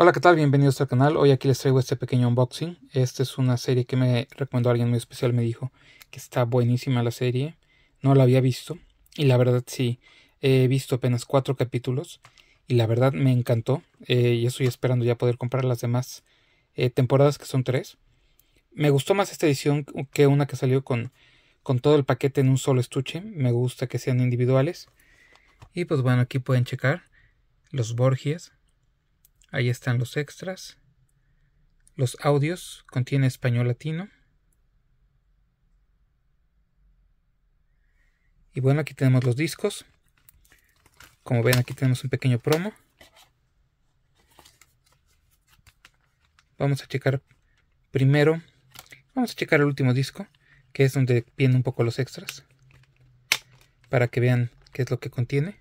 Hola, ¿qué tal? Bienvenidos al canal. Hoy aquí les traigo este pequeño unboxing. Esta es una serie que me recomendó alguien muy especial. Me dijo que está buenísima la serie. No la había visto. Y la verdad sí, he visto apenas cuatro capítulos. Y la verdad me encantó. Eh, y estoy esperando ya poder comprar las demás eh, temporadas que son tres. Me gustó más esta edición que una que salió con, con todo el paquete en un solo estuche. Me gusta que sean individuales. Y pues bueno, aquí pueden checar los Borgias Ahí están los extras. Los audios contiene español latino. Y bueno, aquí tenemos los discos. Como ven, aquí tenemos un pequeño promo. Vamos a checar primero. Vamos a checar el último disco, que es donde vienen un poco los extras. Para que vean qué es lo que contiene.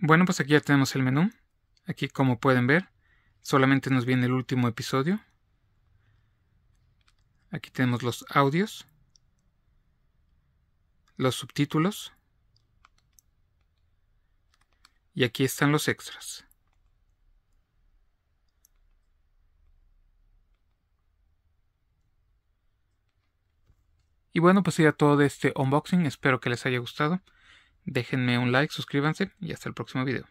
Bueno, pues aquí ya tenemos el menú. Aquí, como pueden ver, solamente nos viene el último episodio. Aquí tenemos los audios, los subtítulos y aquí están los extras. Y bueno, pues sería todo de este unboxing. Espero que les haya gustado. Déjenme un like, suscríbanse y hasta el próximo video.